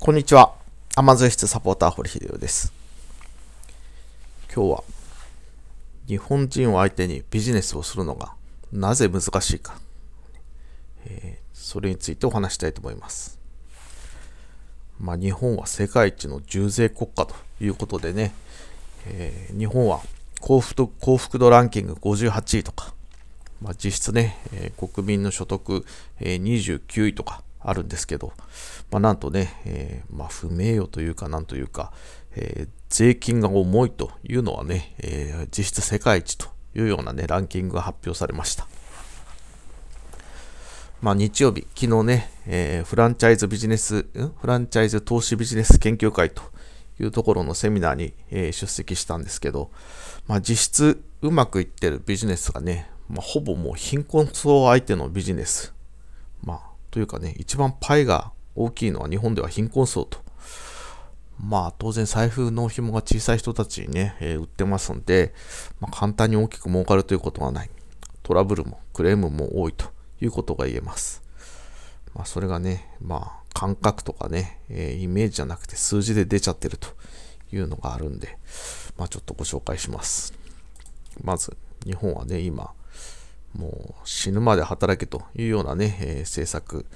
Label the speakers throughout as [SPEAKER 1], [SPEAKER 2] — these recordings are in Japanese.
[SPEAKER 1] こんにちは。アマゾン室サポーター堀秀夫です。今日は日本人を相手にビジネスをするのがなぜ難しいか、えー、それについてお話したいと思います。まあ、日本は世界一の重税国家ということでね、えー、日本は幸福度幸福度ランキング58位とか、まあ、実質ね、えー、国民の所得、えー、29位とか、あるんですけど、まあ、なんとね、えー、まあ、不名誉というかなんというか、えー、税金が重いというのはね、えー、実質世界一というような、ね、ランキングが発表されました。まあ、日曜日、昨日ね、えフランチャイズビジネス、フランチャイズ投資ビジネス研究会というところのセミナーに、え出席したんですけど、まあ、実質うまくいってるビジネスがね、まあ、ほぼもう貧困層相手のビジネス、まあ、というかね、一番パイが大きいのは日本では貧困層と。まあ当然財布の紐が小さい人たちにね、えー、売ってますんで、まあ、簡単に大きく儲かるということはない。トラブルもクレームも多いということが言えます。まあそれがね、まあ感覚とかね、えー、イメージじゃなくて数字で出ちゃってるというのがあるんで、まあちょっとご紹介します。まず、日本はね、今、もう死ぬまで働けというようなね、えー、政策、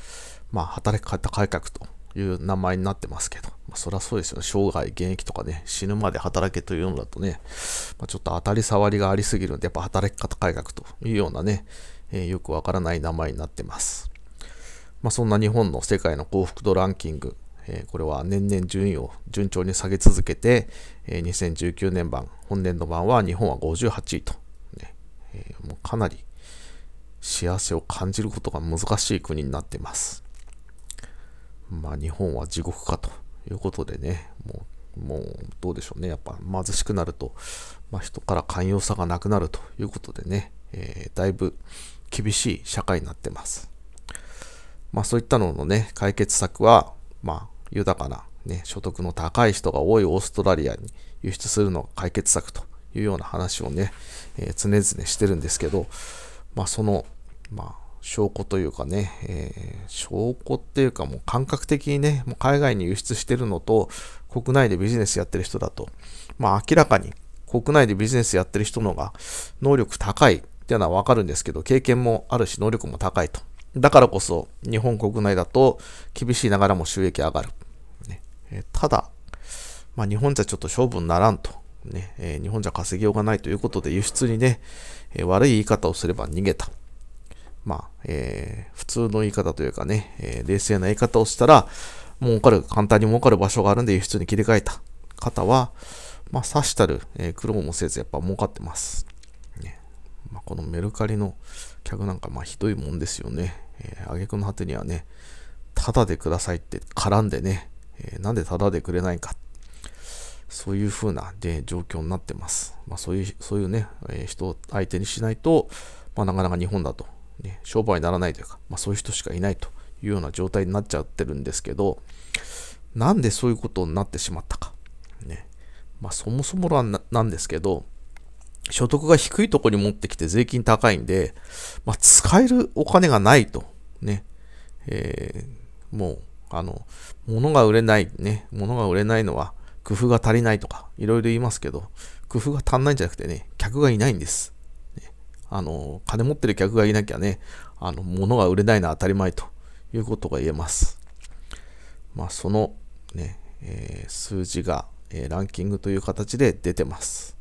[SPEAKER 1] まあ、働き方改革という名前になってますけど、まあ、そりゃそうですよね。生涯現役とかね、死ぬまで働けというのだとね、まあ、ちょっと当たり障りがありすぎるので、やっぱ働き方改革というようなね、えー、よくわからない名前になってます。まあ、そんな日本の世界の幸福度ランキング、えー、これは年々順位を順調に下げ続けて、えー、2019年版、本年度版は日本は58位と、ねえー、もうかなり幸せを感じることが難しい国になっています。まあ日本は地獄かということでね、もう、もうどうでしょうね、やっぱ貧しくなると、まあ、人から寛容さがなくなるということでね、えー、だいぶ厳しい社会になってます。まあそういったののね、解決策は、まあ豊かな、ね、所得の高い人が多いオーストラリアに輸出するのが解決策というような話をね、えー、常々してるんですけど、まあそのまあ、証拠というかね、えー、証拠っていうかもう感覚的にね、もう海外に輸出してるのと、国内でビジネスやってる人だと、まあ明らかに国内でビジネスやってる人のが能力高いっていうのはわかるんですけど、経験もあるし能力も高いと。だからこそ日本国内だと厳しいながらも収益上がる。ねえー、ただ、まあ、日本じゃちょっと勝負にならんと。ねえー、日本じゃ稼ぎようがないということで輸出にね、え悪い言い方をすれば逃げた。まあ、えー、普通の言い方というかね、えー、冷静な言い方をしたら、儲かる、簡単に儲かる場所があるんで輸出に切り替えた方は、まあ、さしたる、えー、苦労もせずやっぱ儲かってます。ねまあ、このメルカリの客なんか、まあ、ひどいもんですよね。えー、挙句の果てにはね、タダでくださいって絡んでね、えー、なんでタダでくれないか。そういう風な、ね、状況になってます。まあ、そういう、そういうね、えー、人を相手にしないと、まあ、なかなか日本だとね、商売にならないというか、まあ、そういう人しかいないというような状態になっちゃってるんですけど、なんでそういうことになってしまったか。ね。まあ、そもそもなんですけど、所得が低いとこに持ってきて税金高いんで、まあ、使えるお金がないと。ね。えー、もう、あの、物が売れない、ね。物が売れないのは、工夫が足りないとか、いろいろ言いますけど、工夫が足んないんじゃなくてね、客がいないんです。あの、金持ってる客がいなきゃね、あの、物が売れないのは当たり前ということが言えます。まあ、そのね、えー、数字が、えー、ランキングという形で出てます。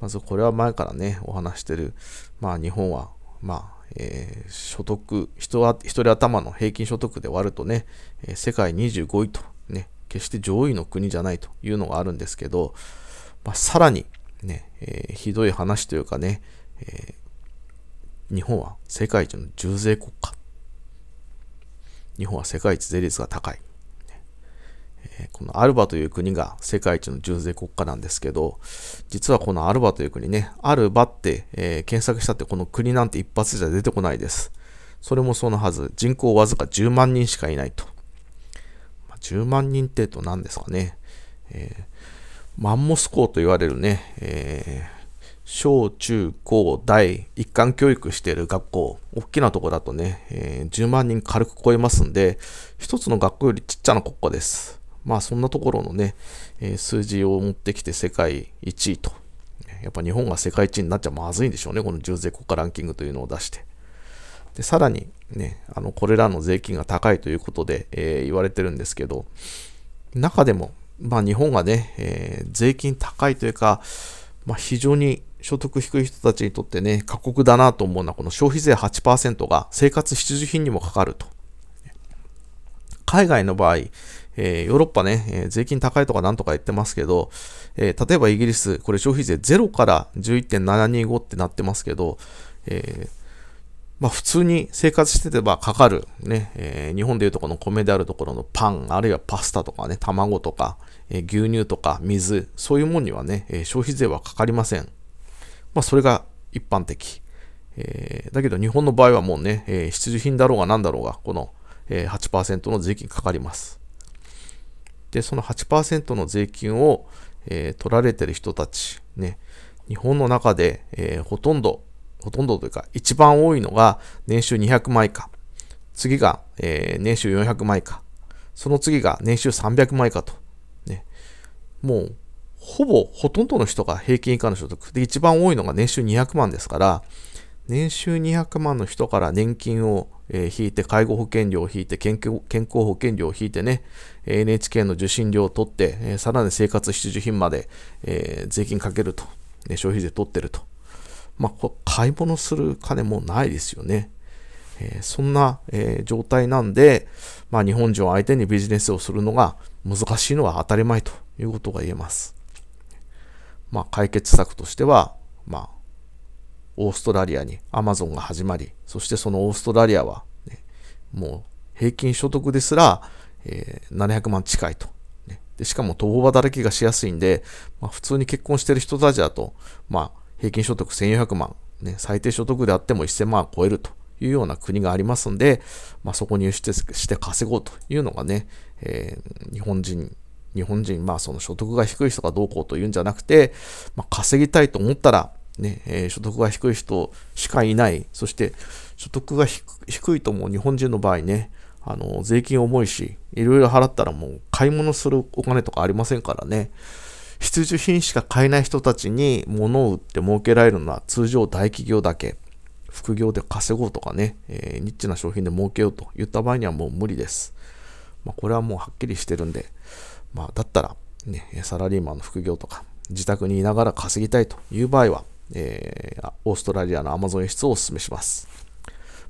[SPEAKER 1] まずこれは前からね、お話してる、まあ日本は、まあ、えー、所得、人は、一人頭の平均所得で割るとね、え世界25位と、ね、決して上位の国じゃないというのがあるんですけど、まあ、さらにね、えひどい話というかね、えー、日本は世界一の重税国家。日本は世界一税率が高い。このアルバという国が世界一の重税国家なんですけど、実はこのアルバという国ね、アルバって、えー、検索したってこの国なんて一発じゃ出てこないです。それもそのはず、人口わずか10万人しかいないと。まあ、10万人程度なんですかね。えー、マンモス港と言われるね、えー小中高大一貫教育している学校、大きなとこだとね、えー、10万人軽く超えますんで、一つの学校よりちっちゃな国家です。まあそんなところのね、えー、数字を持ってきて世界1位と。やっぱ日本が世界一になっちゃまずいんでしょうね、この重税国家ランキングというのを出して。でさらに、ね、あのこれらの税金が高いということで、えー、言われてるんですけど、中でも、まあ、日本がね、えー、税金高いというか、まあ、非常に所得低い人たちにとってね、過酷だなと思うのは、この消費税8%が生活必需品にもかかると。海外の場合、えー、ヨーロッパね、えー、税金高いとかなんとか言ってますけど、えー、例えばイギリス、これ消費税0から11.725ってなってますけど、えまあ、普通に生活しててばかかるね、ねえ日本でいうとこの米であるところのパン、あるいはパスタとかね、卵とか、え牛乳とか水、そういうもんにはね、え消費税はかかりません。まあ、それが一般的。えー、だけど日本の場合はもうね、えー、必需品だろうが何だろうが、この、えー、8%の税金かかります。で、その8%の税金を、えー、取られてる人たち、ね、日本の中で、えー、ほとんど、ほとんどというか、一番多いのが年収200万以下。次が、えー、年収400万以下。その次が年収300万以下と。ね、もうほぼほとんどの人が平均以下の所得で一番多いのが年収200万ですから年収200万の人から年金を、引いて介護保険料を引いて健康保険料を引いてね NHK の受信料を取って、さらに生活必需品まで、税金かけると、消費税取ってると、まあ、買い物する金もないですよね。そんな、状態なんで、まあ、日本人を相手にビジネスをするのが難しいのは当たり前ということが言えます。まあ、解決策としては、まあ、オーストラリアにアマゾンが始まり、そしてそのオーストラリアは、ね、もう平均所得ですら、えー、700万近いと、ねで。しかも共働きがしやすいんで、まあ、普通に結婚してる人たちだと、まあ、平均所得1400万、ね、最低所得であっても1000万を超えるというような国がありますんで、まあ、そこに輸出して稼ごうというのがね、えー、日本人日本人、まあその所得が低い人がどうこうというんじゃなくて、まあ、稼ぎたいと思ったら、ね、えー、所得が低い人しかいない。そして、所得が低いとも日本人の場合ね、あの、税金重いし、いろいろ払ったらもう買い物するお金とかありませんからね。必需品しか買えない人たちに物を売って儲けられるのは通常大企業だけ。副業で稼ごうとかね、えー、ニッチな商品で儲けようといった場合にはもう無理です。まあ、これはもうはっきりしてるんで、まあ、だったら、ね、サラリーマンの副業とか、自宅にいながら稼ぎたいという場合は、えー、オーストラリアの Amazon 輸出をお勧めします。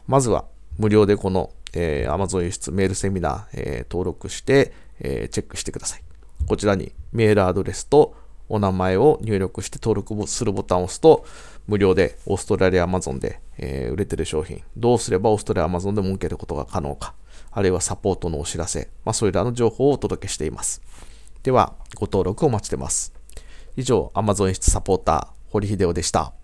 [SPEAKER 1] まずは、無料でこの、えー、Amazon 輸出メールセミナー、えー、登録して、えー、チェックしてください。こちらにメールアドレスとお名前を入力して登録するボタンを押すと、無料でオーストラリア Amazon で、えー、売れてる商品、どうすればオーストラリア Amazon で受けることが可能か、あるいはサポートのお知らせ、まあ、それらの情報をお届けしています。では、ご登録お待ちしてます。以上、Amazon 室サポーター、堀秀夫でした。